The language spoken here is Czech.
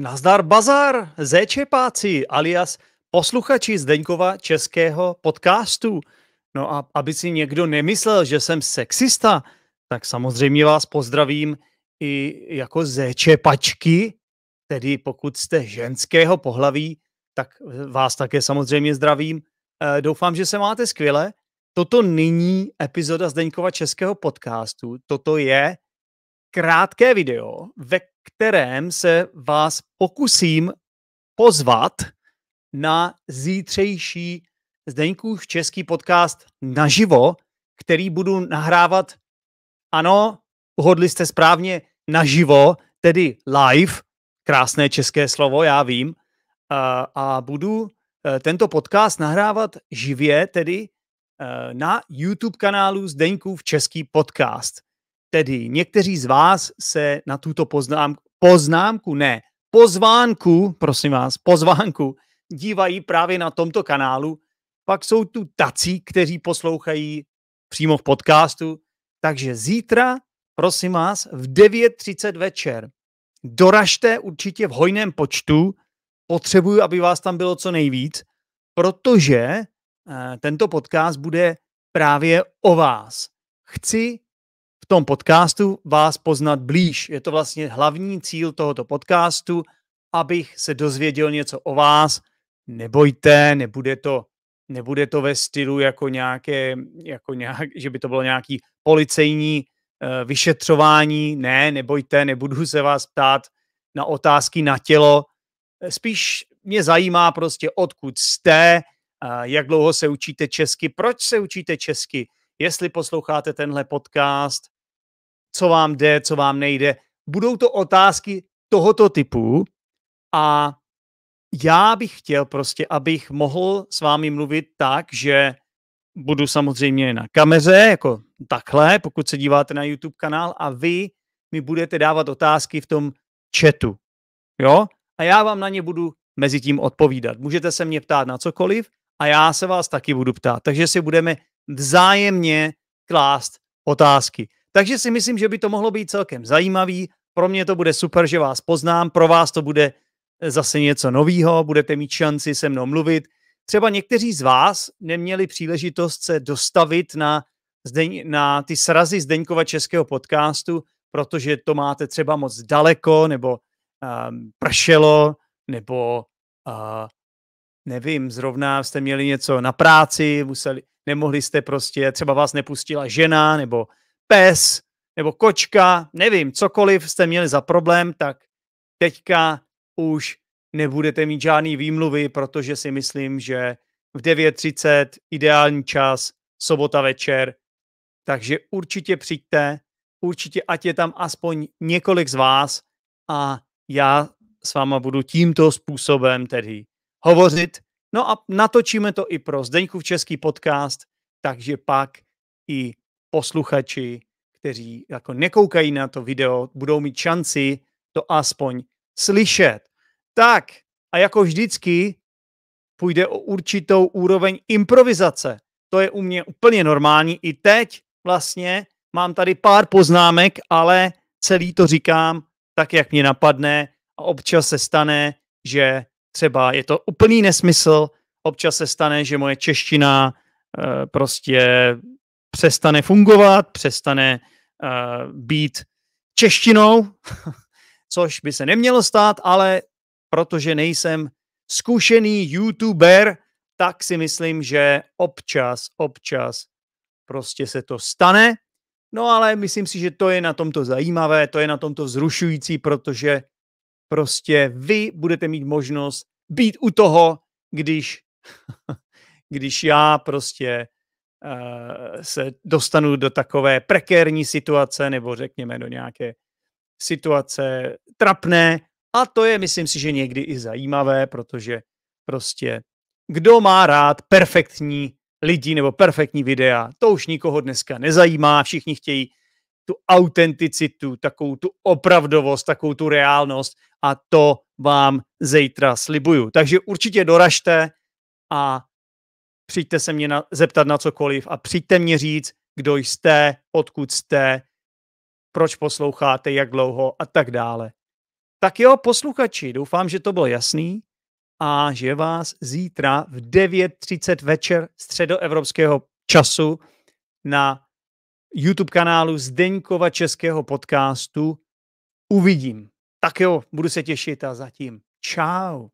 Nazdar bazar, zéčepáci, alias posluchači Zdeňkova českého podcastu. No a aby si někdo nemyslel, že jsem sexista, tak samozřejmě vás pozdravím i jako zéčepačky, tedy pokud jste ženského pohlaví, tak vás také samozřejmě zdravím. E, doufám, že se máte skvěle. Toto není epizoda Zdeňkova českého podcastu, toto je krátké video, ve kterém se vás pokusím pozvat na zítřejší Zdeňkův český podcast naživo, který budu nahrávat, ano, uhodli jste správně, naživo, tedy live, krásné české slovo, já vím, a, a budu e, tento podcast nahrávat živě, tedy e, na YouTube kanálu Zdeňkův český podcast. Tedy někteří z vás se na tuto poznámku, poznámku ne, pozvánku, prosím vás, pozvánku, dívají právě na tomto kanálu. Pak jsou tu tací, kteří poslouchají přímo v podcastu. Takže zítra, prosím vás, v 9.30 večer doražte určitě v hojném počtu. Potřebuju, aby vás tam bylo co nejvíc, protože eh, tento podcast bude právě o vás. Chci v tom podcastu vás poznat blíž. Je to vlastně hlavní cíl tohoto podcastu, abych se dozvěděl něco o vás. Nebojte, nebude to, nebude to ve stylu jako nějaké, jako nějak, že by to bylo nějaký policejní uh, vyšetřování. Ne, nebojte, nebudu se vás ptát na otázky na tělo. Spíš mě zajímá prostě, odkud jste, uh, jak dlouho se učíte česky, proč se učíte česky, jestli posloucháte tenhle podcast, co vám jde, co vám nejde. Budou to otázky tohoto typu a já bych chtěl prostě, abych mohl s vámi mluvit tak, že budu samozřejmě na kameře, jako takhle, pokud se díváte na YouTube kanál a vy mi budete dávat otázky v tom chatu. Jo? A já vám na ně budu mezi tím odpovídat. Můžete se mě ptát na cokoliv a já se vás taky budu ptát. Takže si budeme vzájemně klást otázky. Takže si myslím, že by to mohlo být celkem zajímavý. Pro mě to bude super, že vás poznám, pro vás to bude eh, zase něco novýho, budete mít šanci se mnou mluvit. Třeba někteří z vás neměli příležitost se dostavit na, Zdeň, na ty srazy Zdeňkova českého podcastu, protože to máte třeba moc daleko, nebo um, pršelo, nebo uh, nevím, zrovna jste měli něco na práci, museli, nemohli jste prostě, třeba vás nepustila žena, nebo pes nebo kočka, nevím, cokoliv jste měli za problém, tak teďka už nebudete mít žádný výmluvy, protože si myslím, že v 9.30 ideální čas, sobota večer, takže určitě přijďte, určitě ať je tam aspoň několik z vás a já s váma budu tímto způsobem tedy hovořit. No a natočíme to i pro Zdeňku v Český podcast, takže pak i posluchači, kteří jako nekoukají na to video, budou mít šanci to aspoň slyšet. Tak a jako vždycky půjde o určitou úroveň improvizace. To je u mě úplně normální. I teď vlastně mám tady pár poznámek, ale celý to říkám tak, jak mě napadne a občas se stane, že třeba je to úplný nesmysl, občas se stane, že moje čeština eh, prostě přestane fungovat, přestane uh, být češtinou, což by se nemělo stát, ale protože nejsem zkušený youtuber, tak si myslím, že občas, občas prostě se to stane. No ale myslím si, že to je na tomto zajímavé, to je na tomto vzrušující, protože prostě vy budete mít možnost být u toho, když, když já prostě Eh, se dostanu do takové prekérní situace nebo řekněme do nějaké situace trapné a to je, myslím si, že někdy i zajímavé, protože prostě kdo má rád perfektní lidi nebo perfektní videa, to už nikoho dneska nezajímá, všichni chtějí tu autenticitu, takovou tu opravdovost, takovou tu reálnost a to vám zítra slibuju. Takže určitě doražte a přijďte se mě na, zeptat na cokoliv a přijďte mě říct, kdo jste, odkud jste, proč posloucháte, jak dlouho a tak dále. Tak jo, posluchači, doufám, že to bylo jasný a že vás zítra v 9.30 večer středoevropského času na YouTube kanálu Zdeňkova českého podcastu uvidím. Tak jo, budu se těšit a zatím čau.